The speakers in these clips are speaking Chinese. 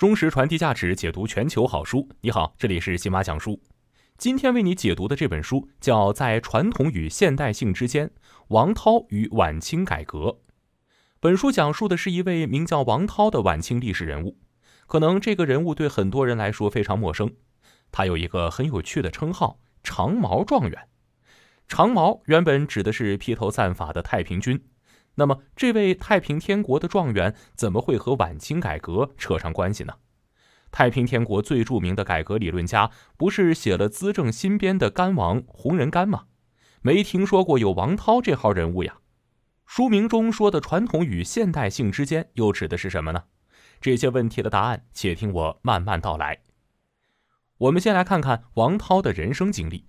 忠实传递价值，解读全球好书。你好，这里是喜马讲书。今天为你解读的这本书叫《在传统与现代性之间：王涛与晚清改革》。本书讲述的是一位名叫王涛的晚清历史人物。可能这个人物对很多人来说非常陌生。他有一个很有趣的称号“长毛状元”。长毛原本指的是披头散发的太平军。那么，这位太平天国的状元怎么会和晚清改革扯上关系呢？太平天国最著名的改革理论家不是写了《资政新编》的干王洪仁干吗？没听说过有王涛这号人物呀？书名中说的传统与现代性之间又指的是什么呢？这些问题的答案，且听我慢慢道来。我们先来看看王涛的人生经历。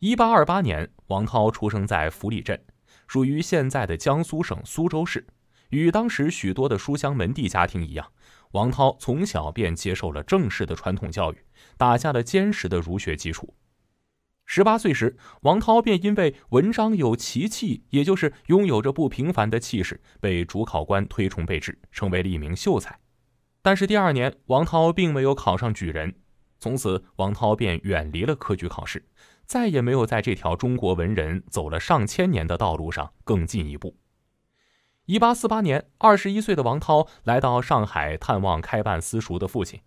一八二八年，王涛出生在福里镇。属于现在的江苏省苏州市，与当时许多的书香门第家庭一样，王涛从小便接受了正式的传统教育，打下了坚实的儒学基础。十八岁时，王涛便因为文章有奇气，也就是拥有着不平凡的气势，被主考官推崇备至，成为了一名秀才。但是第二年，王涛并没有考上举人，从此王涛便远离了科举考试。再也没有在这条中国文人走了上千年的道路上更进一步。一八四八年，二十一岁的王涛来到上海探望开办私塾的父亲。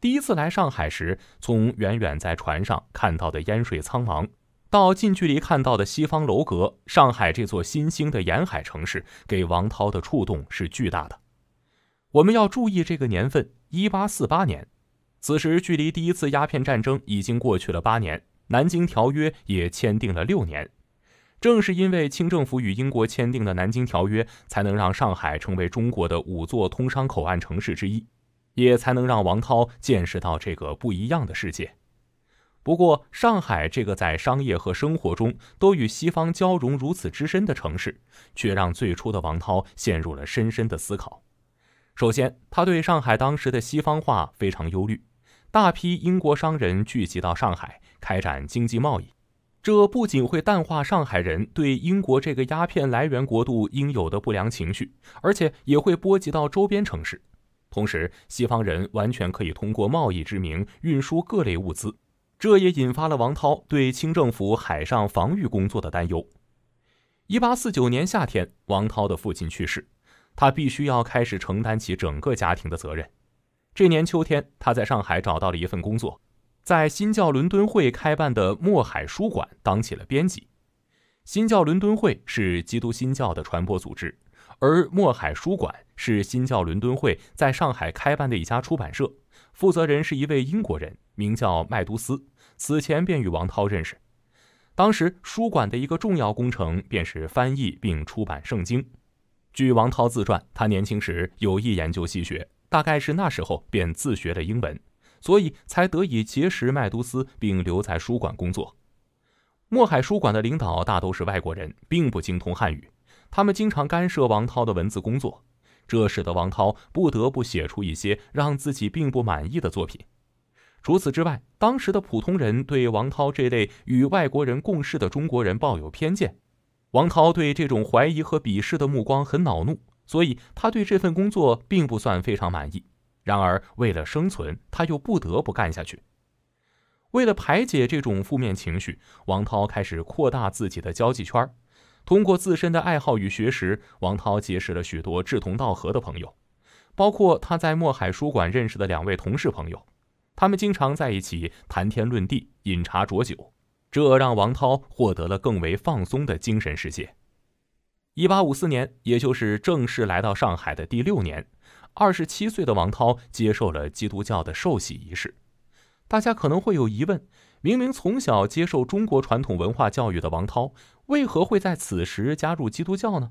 第一次来上海时，从远远在船上看到的烟水苍茫，到近距离看到的西方楼阁，上海这座新兴的沿海城市给王涛的触动是巨大的。我们要注意这个年份，一八四八年，此时距离第一次鸦片战争已经过去了八年。南京条约也签订了六年，正是因为清政府与英国签订的南京条约，才能让上海成为中国的五座通商口岸城市之一，也才能让王涛见识到这个不一样的世界。不过，上海这个在商业和生活中都与西方交融如此之深的城市，却让最初的王涛陷入了深深的思考。首先，他对上海当时的西方化非常忧虑，大批英国商人聚集到上海。开展经济贸易，这不仅会淡化上海人对英国这个鸦片来源国度应有的不良情绪，而且也会波及到周边城市。同时，西方人完全可以通过贸易之名运输各类物资，这也引发了王涛对清政府海上防御工作的担忧。一八四九年夏天，王涛的父亲去世，他必须要开始承担起整个家庭的责任。这年秋天，他在上海找到了一份工作。在新教伦敦会开办的墨海书馆当起了编辑。新教伦敦会是基督新教的传播组织，而墨海书馆是新教伦敦会在上海开办的一家出版社，负责人是一位英国人，名叫麦都斯，此前便与王涛认识。当时书馆的一个重要工程便是翻译并出版圣经。据王涛自传，他年轻时有意研究西学，大概是那时候便自学了英文。所以才得以结识麦都斯，并留在书馆工作。墨海书馆的领导大都是外国人，并不精通汉语，他们经常干涉王涛的文字工作，这使得王涛不得不写出一些让自己并不满意的作品。除此之外，当时的普通人对王涛这类与外国人共事的中国人抱有偏见，王涛对这种怀疑和鄙视的目光很恼怒，所以他对这份工作并不算非常满意。然而，为了生存，他又不得不干下去。为了排解这种负面情绪，王涛开始扩大自己的交际圈儿。通过自身的爱好与学识，王涛结识了许多志同道合的朋友，包括他在墨海书馆认识的两位同事朋友。他们经常在一起谈天论地、饮茶酌酒，这让王涛获得了更为放松的精神世界。一八五四年，也就是正式来到上海的第六年。二十七岁的王涛接受了基督教的受洗仪式。大家可能会有疑问：明明从小接受中国传统文化教育的王涛，为何会在此时加入基督教呢？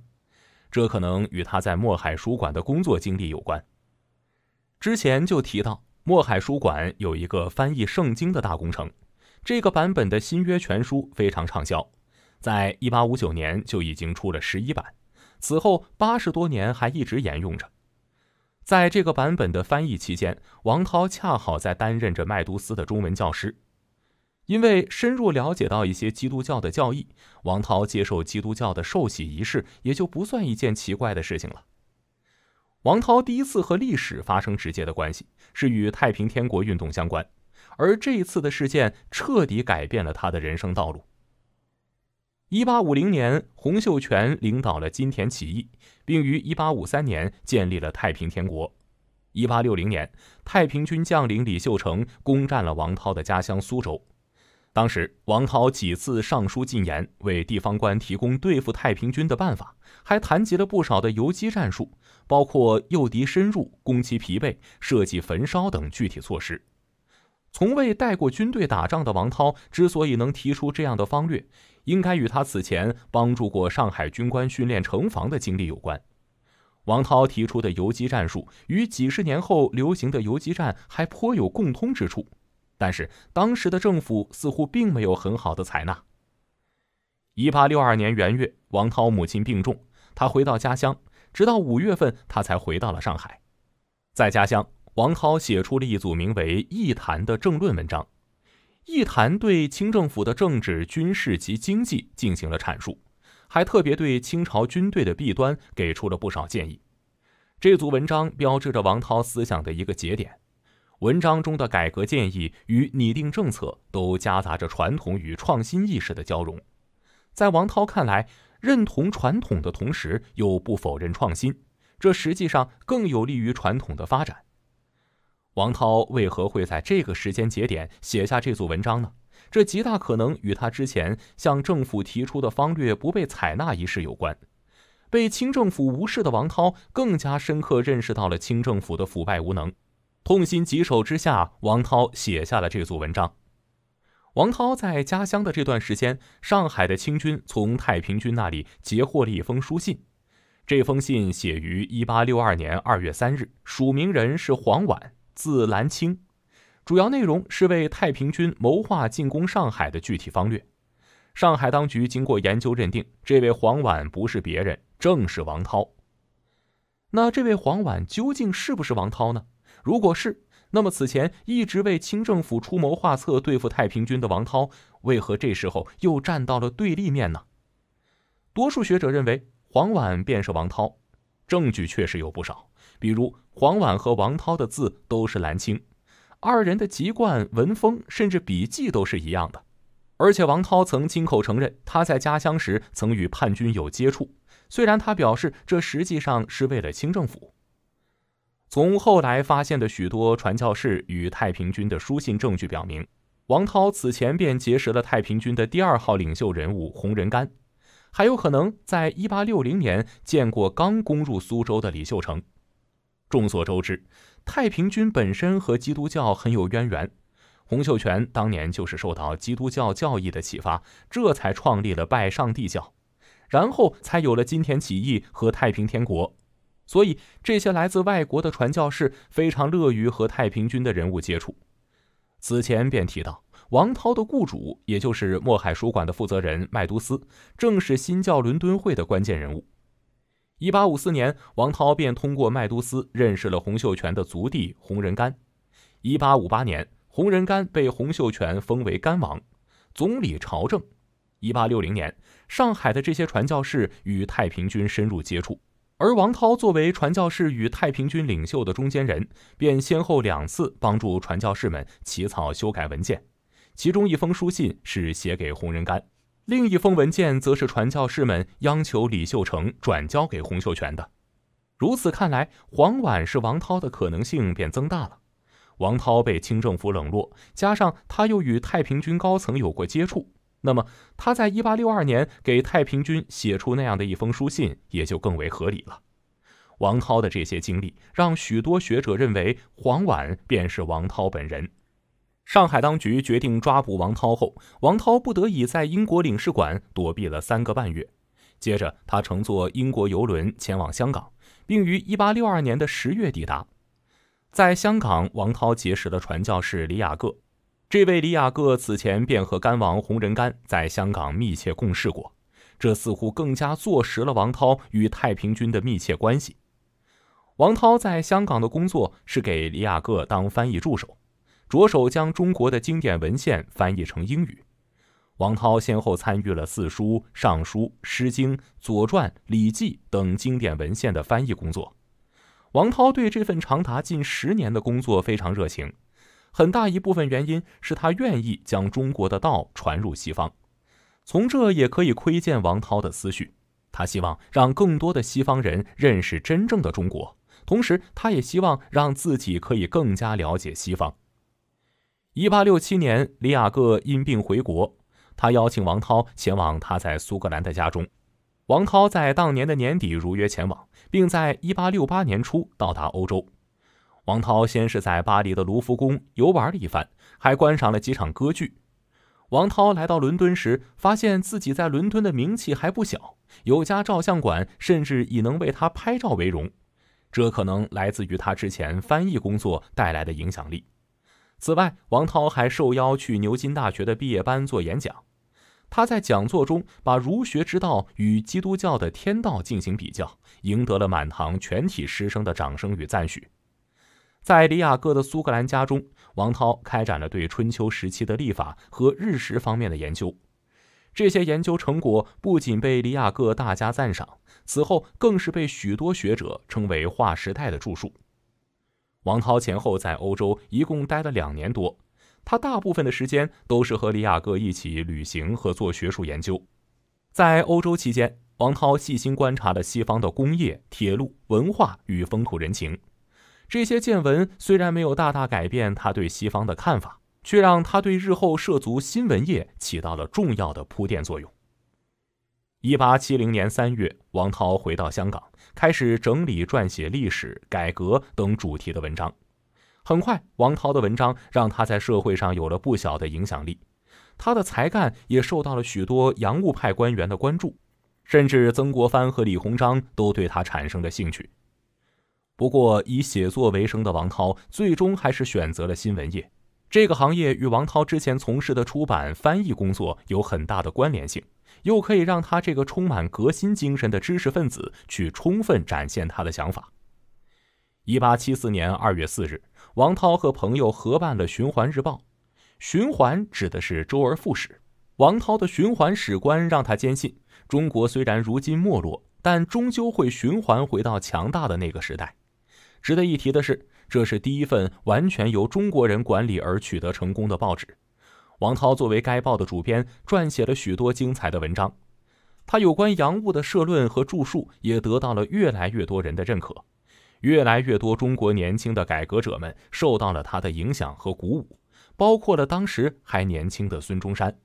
这可能与他在墨海书馆的工作经历有关。之前就提到，墨海书馆有一个翻译圣经的大工程，这个版本的《新约全书》非常畅销，在一八五九年就已经出了十一版，此后八十多年还一直沿用着。在这个版本的翻译期间，王涛恰好在担任着麦都斯的中文教师。因为深入了解到一些基督教的教义，王涛接受基督教的受洗仪式也就不算一件奇怪的事情了。王涛第一次和历史发生直接的关系，是与太平天国运动相关，而这一次的事件彻底改变了他的人生道路。一八五零年，洪秀全领导了金田起义，并于一八五三年建立了太平天国。一八六零年，太平军将领李秀成攻占了王涛的家乡苏州。当时，王涛几次上书进言，为地方官提供对付太平军的办法，还谈及了不少的游击战术，包括诱敌深入、攻其疲惫、设计焚烧等具体措施。从未带过军队打仗的王涛之所以能提出这样的方略，应该与他此前帮助过上海军官训练城防的经历有关。王涛提出的游击战术，与几十年后流行的游击战还颇有共通之处，但是当时的政府似乎并没有很好的采纳。一八六二年元月，王涛母亲病重，他回到家乡，直到五月份，他才回到了上海，在家乡。王涛写出了一组名为《议坛》的政论文章，《议坛》对清政府的政治、军事及经济进行了阐述，还特别对清朝军队的弊端给出了不少建议。这组文章标志着王涛思想的一个节点。文章中的改革建议与拟定政策都夹杂着传统与创新意识的交融。在王涛看来，认同传统的同时又不否认创新，这实际上更有利于传统的发展。王涛为何会在这个时间节点写下这组文章呢？这极大可能与他之前向政府提出的方略不被采纳一事有关。被清政府无视的王涛更加深刻认识到了清政府的腐败无能，痛心疾首之下，王涛写下了这组文章。王涛在家乡的这段时间，上海的清军从太平军那里截获了一封书信，这封信写于一八六二年二月三日，署名人是黄婉，字兰清，主要内容是为太平军谋划进攻上海的具体方略。上海当局经过研究认定，这位黄婉不是别人，正是王涛。那这位黄婉究竟是不是王涛呢？如果是，那么此前一直为清政府出谋划策对付太平军的王涛，为何这时候又站到了对立面呢？多数学者认为黄婉便是王涛，证据确实有不少。比如黄婉和王涛的字都是蓝青，二人的籍贯、文风，甚至笔迹都是一样的。而且王涛曾亲口承认，他在家乡时曾与叛军有接触，虽然他表示这实际上是为了清政府。从后来发现的许多传教士与太平军的书信证据表明，王涛此前便结识了太平军的第二号领袖人物洪仁玕，还有可能在一八六零年见过刚攻入苏州的李秀成。众所周知，太平军本身和基督教很有渊源。洪秀全当年就是受到基督教教义的启发，这才创立了拜上帝教，然后才有了金田起义和太平天国。所以，这些来自外国的传教士非常乐于和太平军的人物接触。此前便提到，王涛的雇主，也就是墨海书馆的负责人麦都斯，正是新教伦敦会的关键人物。一八五四年，王涛便通过麦都斯认识了洪秀全的族弟洪仁玕。一八五八年，洪仁玕被洪秀全封为干王，总理朝政。一八六零年，上海的这些传教士与太平军深入接触，而王涛作为传教士与太平军领袖的中间人，便先后两次帮助传教士们起草修改文件。其中一封书信是写给洪仁玕。另一封文件则是传教士们央求李秀成转交给洪秀全的。如此看来，黄婉是王涛的可能性便增大了。王涛被清政府冷落，加上他又与太平军高层有过接触，那么他在1862年给太平军写出那样的一封书信，也就更为合理了。王涛的这些经历，让许多学者认为黄婉便是王涛本人。上海当局决定抓捕王涛后，王涛不得已在英国领事馆躲避了三个半月。接着，他乘坐英国游轮前往香港，并于1862年的十月抵达。在香港，王涛结识了传教士李雅各。这位李雅各此前便和甘王洪仁干在香港密切共事过，这似乎更加坐实了王涛与太平军的密切关系。王涛在香港的工作是给李雅各当翻译助手。着手将中国的经典文献翻译成英语，王涛先后参与了《四书》《尚书》《诗经》《左传》《礼记》等经典文献的翻译工作。王涛对这份长达近十年的工作非常热情，很大一部分原因是他愿意将中国的道传入西方。从这也可以窥见王涛的思绪，他希望让更多的西方人认识真正的中国，同时他也希望让自己可以更加了解西方。一八六七年，李雅各因病回国，他邀请王涛前往他在苏格兰的家中。王涛在当年的年底如约前往，并在一八六八年初到达欧洲。王涛先是在巴黎的卢浮宫游玩了一番，还观赏了几场歌剧。王涛来到伦敦时，发现自己在伦敦的名气还不小，有家照相馆甚至以能为他拍照为荣，这可能来自于他之前翻译工作带来的影响力。此外，王涛还受邀去牛津大学的毕业班做演讲。他在讲座中把儒学之道与基督教的天道进行比较，赢得了满堂全体师生的掌声与赞许。在里雅各的苏格兰家中，王涛开展了对春秋时期的历法和日食方面的研究。这些研究成果不仅被里雅各大加赞赏，此后更是被许多学者称为划时代的著述。王涛前后在欧洲一共待了两年多，他大部分的时间都是和李雅各一起旅行和做学术研究。在欧洲期间，王涛细心观察了西方的工业、铁路、文化与风土人情。这些见闻虽然没有大大改变他对西方的看法，却让他对日后涉足新闻业起到了重要的铺垫作用。一八七零年三月，王涛回到香港，开始整理撰写历史、改革等主题的文章。很快，王涛的文章让他在社会上有了不小的影响力，他的才干也受到了许多洋务派官员的关注，甚至曾国藩和李鸿章都对他产生了兴趣。不过，以写作为生的王涛最终还是选择了新闻业，这个行业与王涛之前从事的出版、翻译工作有很大的关联性。又可以让他这个充满革新精神的知识分子去充分展现他的想法。一八七四年二月四日，王涛和朋友合办了《循环日报》，“循环”指的是周而复始。王涛的循环史观让他坚信，中国虽然如今没落，但终究会循环回到强大的那个时代。值得一提的是，这是第一份完全由中国人管理而取得成功的报纸。王涛作为该报的主编，撰写了许多精彩的文章。他有关洋务的社论和著述也得到了越来越多人的认可。越来越多中国年轻的改革者们受到了他的影响和鼓舞，包括了当时还年轻的孙中山。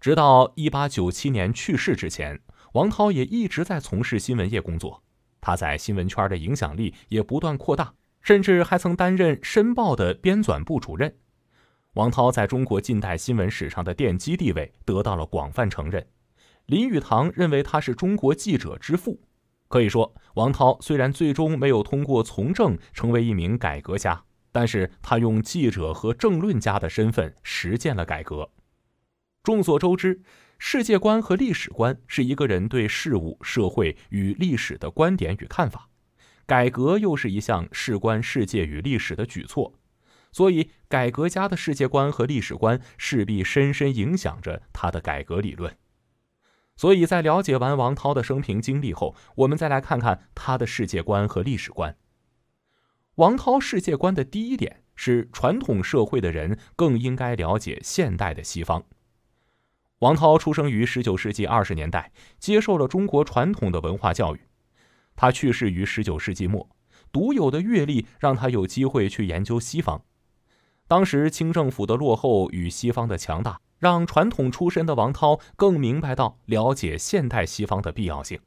直到1897年去世之前，王涛也一直在从事新闻业工作。他在新闻圈的影响力也不断扩大，甚至还曾担任《申报》的编纂部主任。王涛在中国近代新闻史上的奠基地位得到了广泛承认。林语堂认为他是中国记者之父。可以说，王涛虽然最终没有通过从政成为一名改革家，但是他用记者和政论家的身份实践了改革。众所周知，世界观和历史观是一个人对事物、社会与历史的观点与看法。改革又是一项事关世界与历史的举措。所以，改革家的世界观和历史观势必深深影响着他的改革理论。所以在了解完王涛的生平经历后，我们再来看看他的世界观和历史观。王涛世界观的第一点是，传统社会的人更应该了解现代的西方。王涛出生于19世纪20年代，接受了中国传统的文化教育。他去世于19世纪末，独有的阅历让他有机会去研究西方。当时清政府的落后与西方的强大，让传统出身的王涛更明白到了解现代西方的必要性。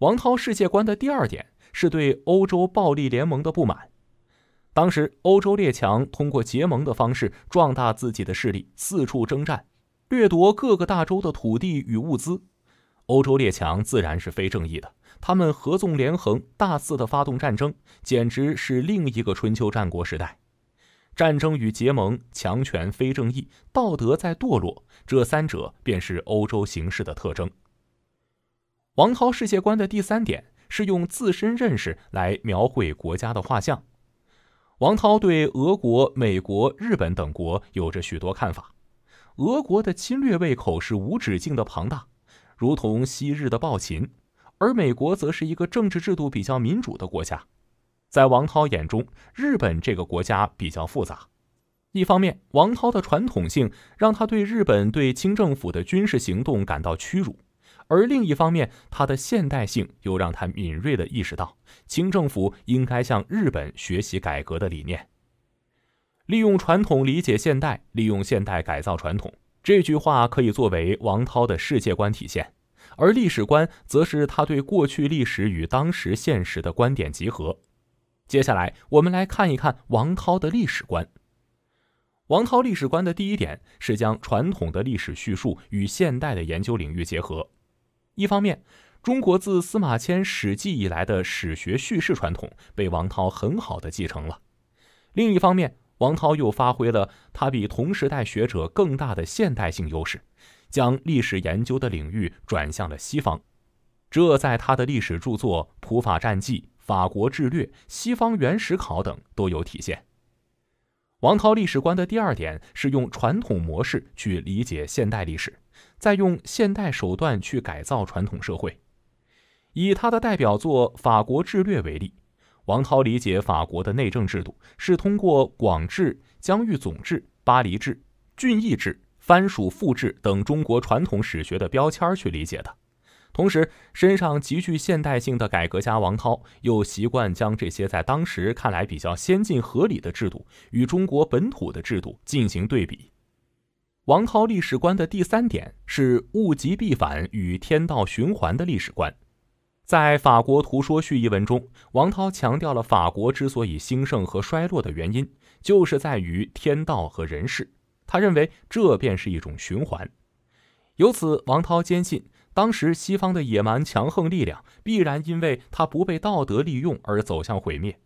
王涛世界观的第二点是对欧洲暴力联盟的不满。当时欧洲列强通过结盟的方式壮大自己的势力，四处征战，掠夺各个大洲的土地与物资。欧洲列强自然是非正义的，他们合纵连横，大肆的发动战争，简直是另一个春秋战国时代。战争与结盟，强权非正义，道德在堕落，这三者便是欧洲形势的特征。王涛世界观的第三点是用自身认识来描绘国家的画像。王涛对俄国、美国、日本等国有着许多看法。俄国的侵略胃口是无止境的庞大，如同昔日的暴秦；而美国则是一个政治制度比较民主的国家。在王涛眼中，日本这个国家比较复杂。一方面，王涛的传统性让他对日本对清政府的军事行动感到屈辱；而另一方面，他的现代性又让他敏锐地意识到清政府应该向日本学习改革的理念，利用传统理解现代，利用现代改造传统。这句话可以作为王涛的世界观体现，而历史观则是他对过去历史与当时现实的观点集合。接下来，我们来看一看王涛的历史观。王涛历史观的第一点是将传统的历史叙述与现代的研究领域结合。一方面，中国自司马迁《史记》以来的史学叙事传统被王涛很好的继承了；另一方面，王涛又发挥了他比同时代学者更大的现代性优势，将历史研究的领域转向了西方。这在他的历史著作《普法战记》。《法国志略》《西方原始考》等都有体现。王涛历史观的第二点是用传统模式去理解现代历史，再用现代手段去改造传统社会。以他的代表作《法国志略》为例，王涛理解法国的内政制度，是通过广志、疆域总治、巴黎志、郡邑志、藩属复制等中国传统史学的标签去理解的。同时，身上极具现代性的改革家王涛又习惯将这些在当时看来比较先进合理的制度与中国本土的制度进行对比。王涛历史观的第三点是“物极必反”与“天道循环”的历史观。在《法国图说序》一文中，王涛强调了法国之所以兴盛和衰落的原因，就是在于天道和人事。他认为，这便是一种循环。由此，王涛坚信。当时西方的野蛮强横力量必然因为它不被道德利用而走向毁灭，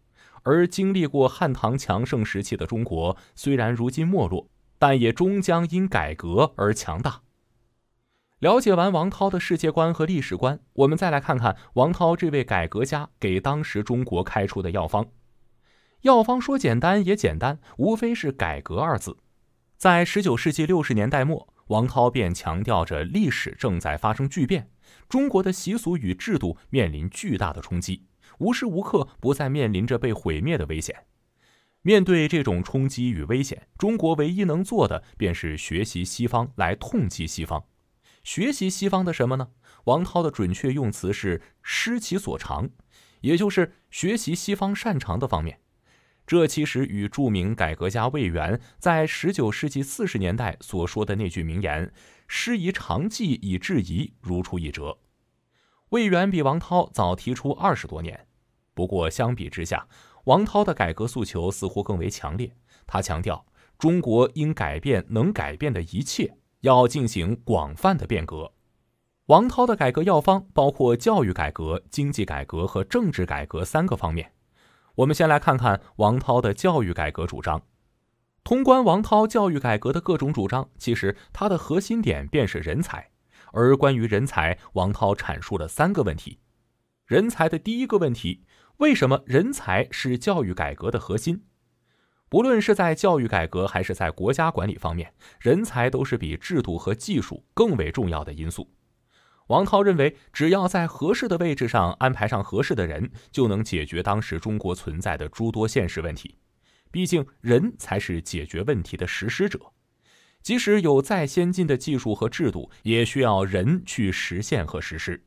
而经历过汉唐强盛时期的中国虽然如今没落，但也终将因改革而强大。了解完王涛的世界观和历史观，我们再来看看王涛这位改革家给当时中国开出的药方。药方说简单也简单，无非是改革二字。在十九世纪六十年代末。王涛便强调着，历史正在发生巨变，中国的习俗与制度面临巨大的冲击，无时无刻不在面临着被毁灭的危险。面对这种冲击与危险，中国唯一能做的便是学习西方来痛击西方。学习西方的什么呢？王涛的准确用词是“失其所长”，也就是学习西方擅长的方面。这其实与著名改革家魏源在十九世纪四十年代所说的那句名言“师夷长技以制夷”如出一辙。魏源比王涛早提出二十多年。不过相比之下，王涛的改革诉求似乎更为强烈。他强调中国应改变能改变的一切，要进行广泛的变革。王涛的改革要方包括教育改革、经济改革和政治改革三个方面。我们先来看看王涛的教育改革主张。通关王涛教育改革的各种主张，其实它的核心点便是人才。而关于人才，王涛阐述了三个问题。人才的第一个问题，为什么人才是教育改革的核心？不论是在教育改革还是在国家管理方面，人才都是比制度和技术更为重要的因素。王涛认为，只要在合适的位置上安排上合适的人，就能解决当时中国存在的诸多现实问题。毕竟，人才是解决问题的实施者，即使有再先进的技术和制度，也需要人去实现和实施。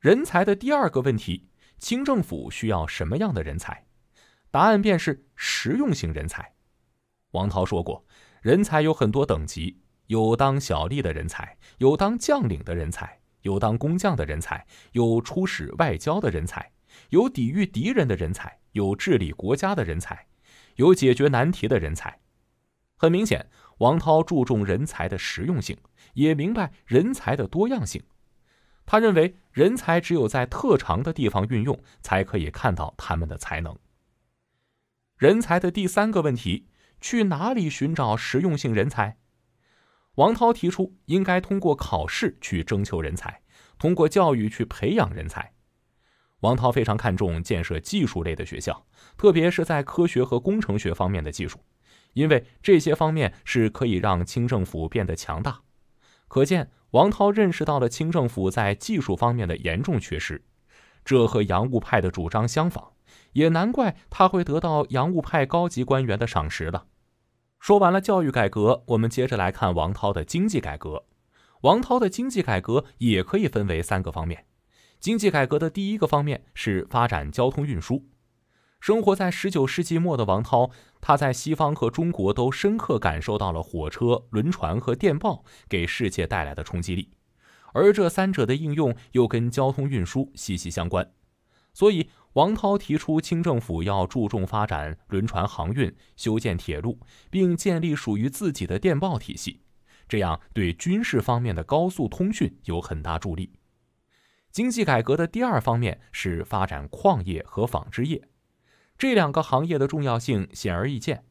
人才的第二个问题：清政府需要什么样的人才？答案便是实用型人才。王涛说过，人才有很多等级，有当小吏的人才，有当将领的人才。有当工匠的人才，有出使外交的人才，有抵御敌人的人才，有治理国家的人才，有解决难题的人才。很明显，王涛注重人才的实用性，也明白人才的多样性。他认为，人才只有在特长的地方运用，才可以看到他们的才能。人才的第三个问题：去哪里寻找实用性人才？王涛提出，应该通过考试去征求人才，通过教育去培养人才。王涛非常看重建设技术类的学校，特别是在科学和工程学方面的技术，因为这些方面是可以让清政府变得强大。可见，王涛认识到了清政府在技术方面的严重缺失，这和洋务派的主张相仿，也难怪他会得到洋务派高级官员的赏识了。说完了教育改革，我们接着来看王涛的经济改革。王涛的经济改革也可以分为三个方面。经济改革的第一个方面是发展交通运输。生活在十九世纪末的王涛，他在西方和中国都深刻感受到了火车、轮船和电报给世界带来的冲击力，而这三者的应用又跟交通运输息息相关，所以。王涛提出，清政府要注重发展轮船航运、修建铁路，并建立属于自己的电报体系，这样对军事方面的高速通讯有很大助力。经济改革的第二方面是发展矿业和纺织业，这两个行业的重要性显而易见。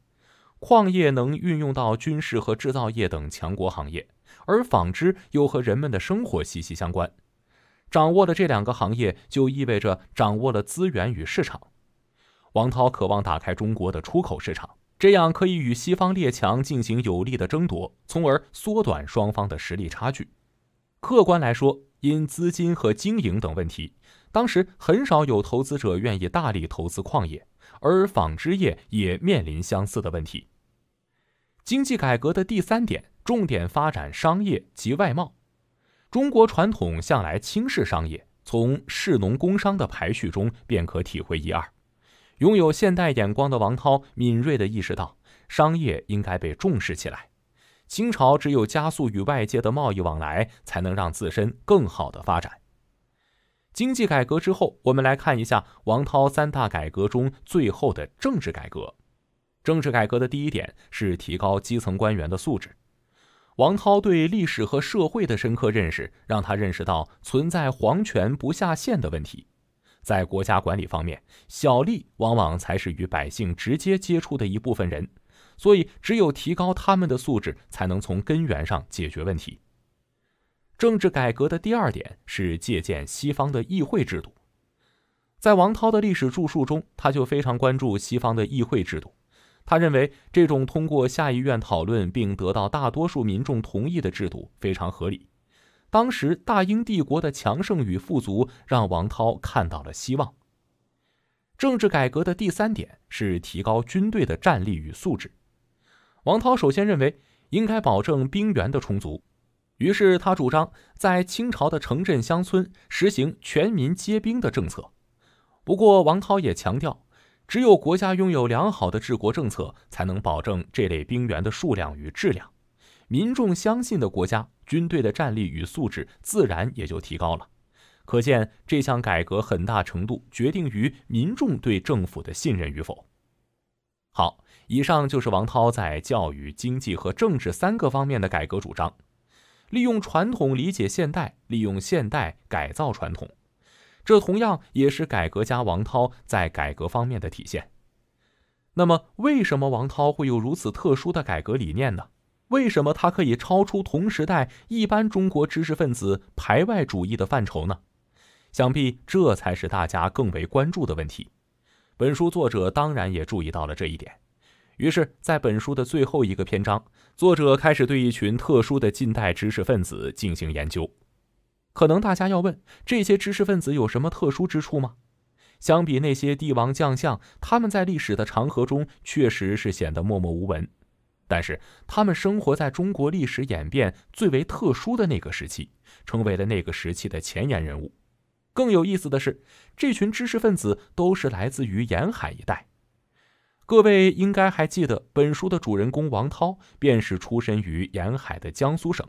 矿业能运用到军事和制造业等强国行业，而纺织又和人们的生活息息相关。掌握了这两个行业，就意味着掌握了资源与市场。王涛渴望打开中国的出口市场，这样可以与西方列强进行有力的争夺，从而缩短双方的实力差距。客观来说，因资金和经营等问题，当时很少有投资者愿意大力投资矿业，而纺织业也面临相似的问题。经济改革的第三点，重点发展商业及外贸。中国传统向来轻视商业，从士农工商的排序中便可体会一二。拥有现代眼光的王涛敏锐地意识到，商业应该被重视起来。清朝只有加速与外界的贸易往来，才能让自身更好的发展。经济改革之后，我们来看一下王涛三大改革中最后的政治改革。政治改革的第一点是提高基层官员的素质。王涛对历史和社会的深刻认识，让他认识到存在皇权不下线的问题。在国家管理方面，小吏往往才是与百姓直接接触的一部分人，所以只有提高他们的素质，才能从根源上解决问题。政治改革的第二点是借鉴西方的议会制度。在王涛的历史著述中，他就非常关注西方的议会制度。他认为这种通过下议院讨论并得到大多数民众同意的制度非常合理。当时大英帝国的强盛与富足让王涛看到了希望。政治改革的第三点是提高军队的战力与素质。王涛首先认为应该保证兵源的充足，于是他主张在清朝的城镇乡村实行全民皆兵的政策。不过王涛也强调。只有国家拥有良好的治国政策，才能保证这类兵员的数量与质量。民众相信的国家，军队的战力与素质自然也就提高了。可见，这项改革很大程度决定于民众对政府的信任与否。好，以上就是王涛在教育、经济和政治三个方面的改革主张：利用传统理解现代，利用现代改造传统。这同样也是改革家王涛在改革方面的体现。那么，为什么王涛会有如此特殊的改革理念呢？为什么他可以超出同时代一般中国知识分子排外主义的范畴呢？想必这才是大家更为关注的问题。本书作者当然也注意到了这一点，于是，在本书的最后一个篇章，作者开始对一群特殊的近代知识分子进行研究。可能大家要问，这些知识分子有什么特殊之处吗？相比那些帝王将相，他们在历史的长河中确实是显得默默无闻。但是，他们生活在中国历史演变最为特殊的那个时期，成为了那个时期的前沿人物。更有意思的是，这群知识分子都是来自于沿海一带。各位应该还记得，本书的主人公王涛便是出身于沿海的江苏省。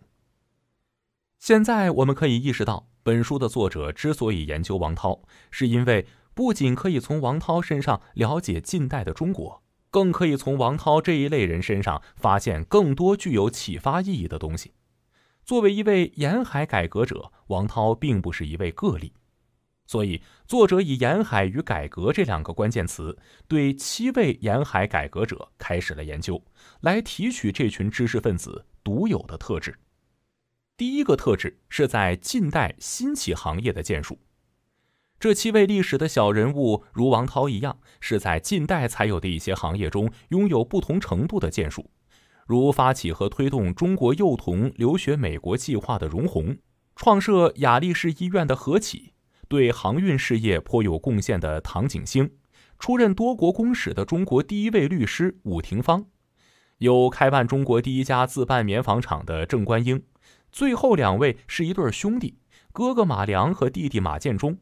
现在我们可以意识到，本书的作者之所以研究王涛，是因为不仅可以从王涛身上了解近代的中国，更可以从王涛这一类人身上发现更多具有启发意义的东西。作为一位沿海改革者，王涛并不是一位个例，所以作者以“沿海”与“改革”这两个关键词，对七位沿海改革者开始了研究，来提取这群知识分子独有的特质。第一个特质是在近代兴起行业的建树。这七位历史的小人物，如王涛一样，是在近代才有的一些行业中拥有不同程度的建树。如发起和推动中国幼童留学美国计划的容闳，创设雅力士医院的何启，对航运事业颇有贡献的唐景星，出任多国公使的中国第一位律师伍廷芳，有开办中国第一家自办棉纺厂的郑观应。最后两位是一对兄弟，哥哥马良和弟弟马建中。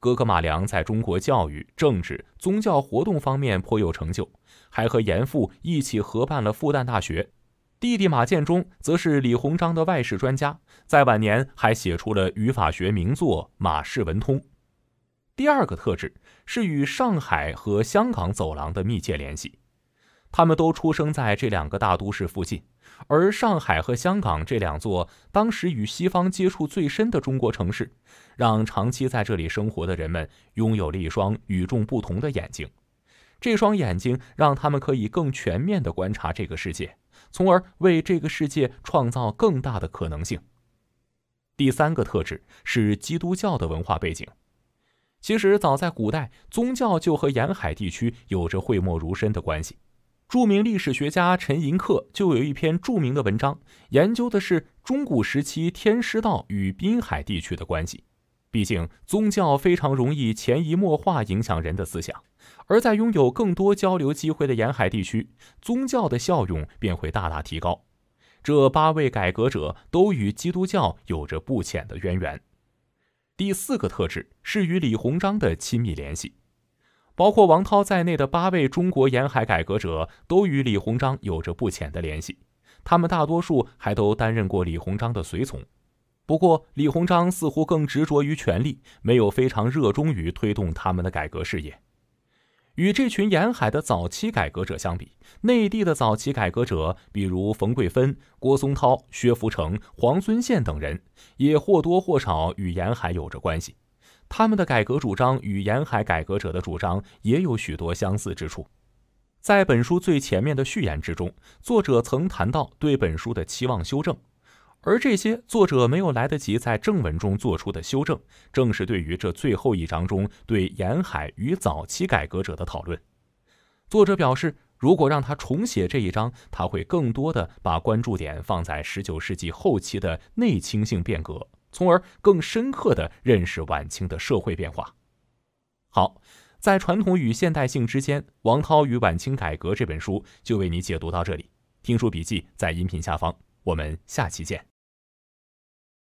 哥哥马良在中国教育、政治、宗教活动方面颇有成就，还和严复一起合办了复旦大学。弟弟马建中则是李鸿章的外事专家，在晚年还写出了语法学名作《马氏文通》。第二个特质是与上海和香港走廊的密切联系，他们都出生在这两个大都市附近。而上海和香港这两座当时与西方接触最深的中国城市，让长期在这里生活的人们拥有了一双与众不同的眼睛。这双眼睛让他们可以更全面地观察这个世界，从而为这个世界创造更大的可能性。第三个特质是基督教的文化背景。其实早在古代，宗教就和沿海地区有着讳莫如深的关系。著名历史学家陈寅恪就有一篇著名的文章，研究的是中古时期天师道与滨海地区的关系。毕竟，宗教非常容易潜移默化影响人的思想，而在拥有更多交流机会的沿海地区，宗教的效用便会大大提高。这八位改革者都与基督教有着不浅的渊源。第四个特质是与李鸿章的亲密联系。包括王涛在内的八位中国沿海改革者都与李鸿章有着不浅的联系，他们大多数还都担任过李鸿章的随从。不过，李鸿章似乎更执着于权力，没有非常热衷于推动他们的改革事业。与这群沿海的早期改革者相比，内地的早期改革者，比如冯桂芬、郭松涛、薛福成、黄遵宪等人，也或多或少与沿海有着关系。他们的改革主张与沿海改革者的主张也有许多相似之处。在本书最前面的序言之中，作者曾谈到对本书的期望修正，而这些作者没有来得及在正文中做出的修正，正是对于这最后一章中对沿海与早期改革者的讨论。作者表示，如果让他重写这一章，他会更多的把关注点放在19世纪后期的内倾性变革。从而更深刻的认识晚清的社会变化。好，在传统与现代性之间，《王涛与晚清改革》这本书就为你解读到这里。听书笔记在音频下方，我们下期见。